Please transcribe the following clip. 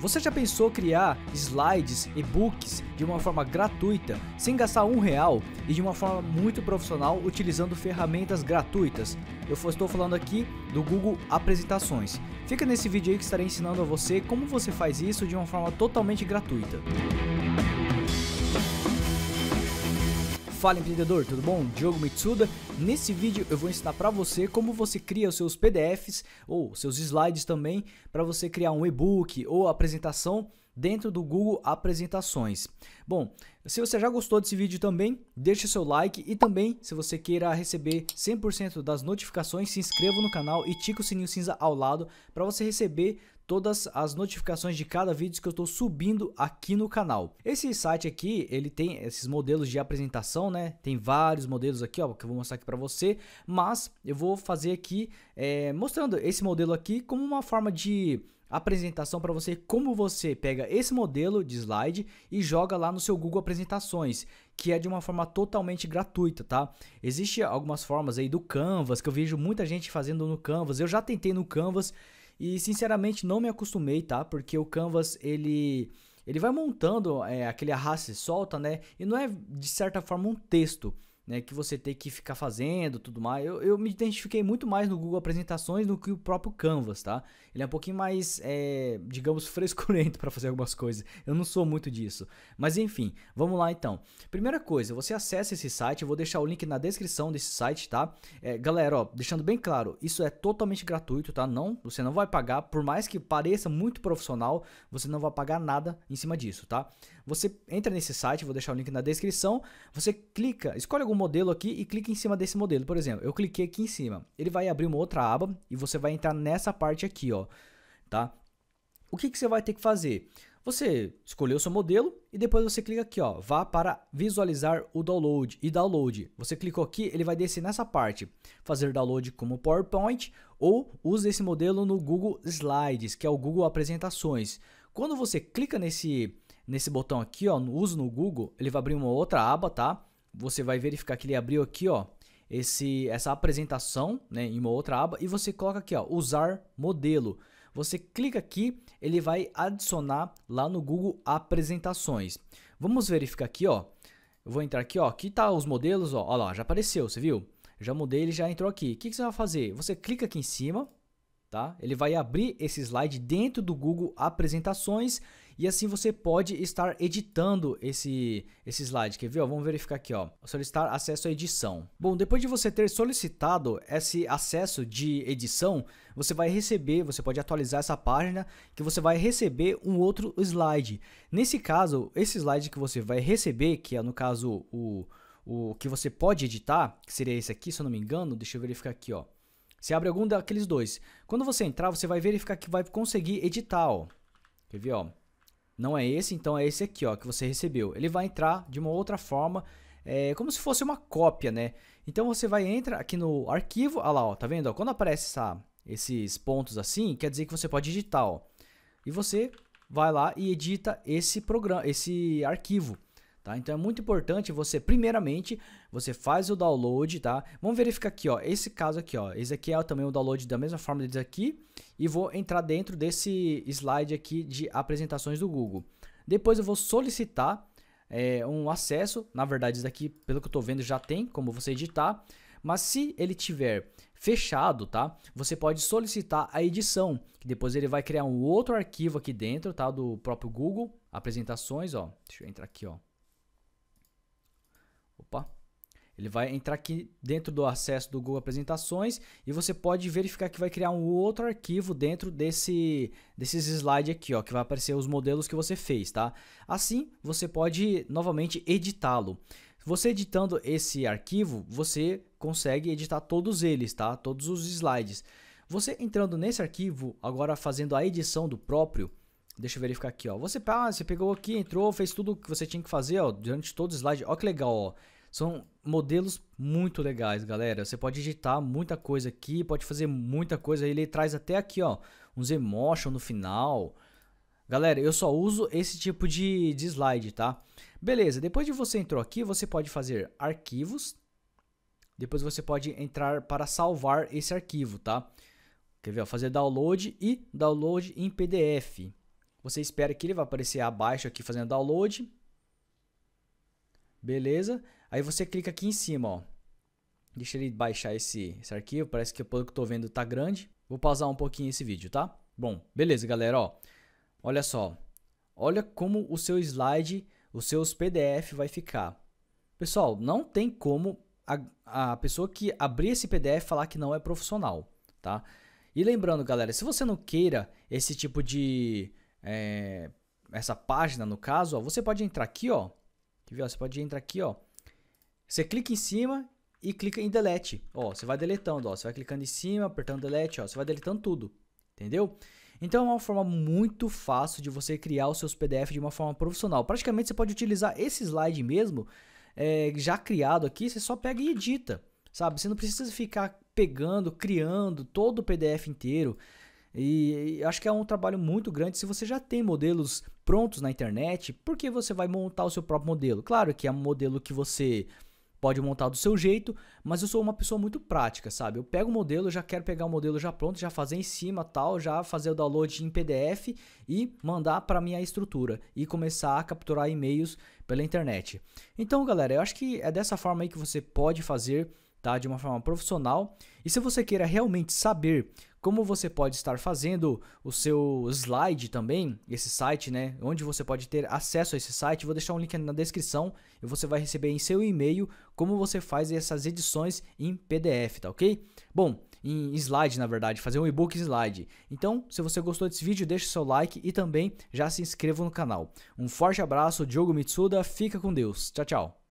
Você já pensou criar slides, e-books de uma forma gratuita, sem gastar um real e de uma forma muito profissional utilizando ferramentas gratuitas? Eu estou falando aqui do Google Apresentações. Fica nesse vídeo aí que estarei ensinando a você como você faz isso de uma forma totalmente gratuita. Fala empreendedor, tudo bom? Diogo Mitsuda. Nesse vídeo eu vou ensinar para você como você cria os seus PDFs ou seus slides também para você criar um e-book ou apresentação dentro do Google Apresentações. Bom, se você já gostou desse vídeo também, deixe seu like e também, se você queira receber 100% das notificações, se inscreva no canal e tique o sininho cinza ao lado para você receber todas as notificações de cada vídeo que eu estou subindo aqui no canal. Esse site aqui, ele tem esses modelos de apresentação, né? Tem vários modelos aqui, ó, que eu vou mostrar aqui para você, mas eu vou fazer aqui é, mostrando esse modelo aqui como uma forma de apresentação para você como você pega esse modelo de slide e joga lá no seu Google Apresentações, que é de uma forma totalmente gratuita, tá? Existem algumas formas aí do Canvas, que eu vejo muita gente fazendo no Canvas. Eu já tentei no Canvas e sinceramente não me acostumei, tá? Porque o Canvas ele ele vai montando é, aquele arraste e solta, né? E não é de certa forma um texto né, que você tem que ficar fazendo, tudo mais. Eu, eu me identifiquei muito mais no Google Apresentações do que o próprio Canvas, tá? Ele é um pouquinho mais, é, digamos, frescurento para fazer algumas coisas. Eu não sou muito disso. Mas enfim, vamos lá então. Primeira coisa, você acessa esse site, eu vou deixar o link na descrição desse site, tá? É, galera, ó, deixando bem claro, isso é totalmente gratuito, tá? Não, você não vai pagar, por mais que pareça muito profissional, você não vai pagar nada em cima disso, tá? Você entra nesse site, vou deixar o link na descrição, você clica, escolhe algum modelo aqui e clica em cima desse modelo. Por exemplo, eu cliquei aqui em cima. Ele vai abrir uma outra aba e você vai entrar nessa parte aqui, ó, tá? O que, que você vai ter que fazer? Você escolheu seu modelo e depois você clica aqui, ó, vá para visualizar o download e download. Você clicou aqui, ele vai descer nessa parte, fazer download como PowerPoint ou use esse modelo no Google Slides, que é o Google Apresentações. Quando você clica nesse nesse botão aqui, ó, no uso no Google, ele vai abrir uma outra aba, tá? você vai verificar que ele abriu aqui, ó, esse, essa apresentação né, em uma outra aba e você coloca aqui, ó, usar modelo. Você clica aqui, ele vai adicionar lá no Google Apresentações. Vamos verificar aqui, ó. Eu vou entrar aqui, ó. Aqui tá os modelos, ó. Olha lá, já apareceu, você viu? Já mudei, ele já entrou aqui. O que, que você vai fazer? Você clica aqui em cima, tá? Ele vai abrir esse slide dentro do Google Apresentações e assim você pode estar editando esse, esse slide. Quer ver? Ó, vamos verificar aqui, ó. Solicitar acesso à edição. Bom, depois de você ter solicitado esse acesso de edição, você vai receber, você pode atualizar essa página que você vai receber um outro slide. Nesse caso, esse slide que você vai receber, que é no caso o o que você pode editar, que seria esse aqui, se eu não me engano, deixa eu verificar aqui, ó. Você abre algum daqueles dois. Quando você entrar, você vai verificar que vai conseguir editar, ó. Quer ver, ó? Não é esse, então é esse aqui, ó, que você recebeu. Ele vai entrar de uma outra forma, é, como se fosse uma cópia, né? Então você vai entrar aqui no arquivo, olha lá, ó, tá vendo? Ó, quando aparece essa, esses pontos assim, quer dizer que você pode editar, ó. E você vai lá e edita esse programa, esse arquivo. Tá? Então é muito importante você, primeiramente, você faz o download, tá? Vamos verificar aqui, ó, esse caso aqui, ó, esse aqui é também o download da mesma forma desse aqui, e vou entrar dentro desse slide aqui de apresentações do Google. Depois eu vou solicitar é, um acesso, na verdade isso daqui, pelo que eu estou vendo, já tem como você editar, mas se ele tiver fechado, tá? Você pode solicitar a edição, que depois ele vai criar um outro arquivo aqui dentro, tá? Do próprio Google, apresentações, ó, deixa eu entrar aqui, ó, Opa. Ele vai entrar aqui dentro do acesso do Google Apresentações e você pode verificar que vai criar um outro arquivo dentro desse desses slides aqui, ó, que vai aparecer os modelos que você fez, tá? Assim, você pode novamente editá-lo. Você editando esse arquivo, você consegue editar todos eles, tá? Todos os slides. Você entrando nesse arquivo, agora fazendo a edição do próprio, Deixa eu verificar aqui, ó. Você, passa, você pegou aqui, entrou, fez tudo o que você tinha que fazer, ó, durante todo o slide. Ó que legal, ó. São modelos muito legais, galera. Você pode digitar muita coisa aqui, pode fazer muita coisa. Ele traz até aqui, ó, uns emotion no final. Galera, eu só uso esse tipo de, de slide, tá? Beleza, depois de você entrou aqui, você pode fazer arquivos. Depois você pode entrar para salvar esse arquivo, tá? Quer ver? Ó, fazer download e download em PDF. Você espera que ele vai aparecer abaixo aqui fazendo download. Beleza? Aí você clica aqui em cima, ó. Deixa ele baixar esse, esse arquivo, parece que pelo que eu tô vendo tá grande. Vou pausar um pouquinho esse vídeo, tá? Bom, beleza, galera, ó. Olha só. Olha como o seu slide, os seus PDF vai ficar. Pessoal, não tem como a, a pessoa que abrir esse PDF falar que não é profissional, tá? E lembrando, galera, se você não queira esse tipo de é, essa página, no caso, ó, você pode entrar aqui, ó. Você pode entrar aqui, ó. Você clica em cima e clica em delete. Ó, você vai deletando, ó. Você vai clicando em cima, apertando delete, ó. Você vai deletando tudo. Entendeu? Então é uma forma muito fácil de você criar os seus PDF de uma forma profissional. Praticamente você pode utilizar esse slide mesmo, é, já criado aqui, você só pega e edita. Sabe? Você não precisa ficar pegando, criando todo o PDF inteiro. E, e acho que é um trabalho muito grande se você já tem modelos prontos na internet, porque você vai montar o seu próprio modelo. Claro que é um modelo que você pode montar do seu jeito, mas eu sou uma pessoa muito prática, sabe? Eu pego o modelo, já quero pegar o modelo já pronto, já fazer em cima, tal, já fazer o download em PDF e mandar para minha estrutura e começar a capturar e-mails pela internet. Então, galera, eu acho que é dessa forma aí que você pode fazer tá? De uma forma profissional. E se você queira realmente saber como você pode estar fazendo o seu slide também, esse site, né? Onde você pode ter acesso a esse site, vou deixar um link na descrição e você vai receber em seu e-mail como você faz essas edições em PDF, tá ok? Bom, em slide, na verdade, fazer um e-book slide. Então, se você gostou desse vídeo, deixe seu like e também já se inscreva no canal. Um forte abraço, Diogo Mitsuda, fica com Deus. Tchau, tchau.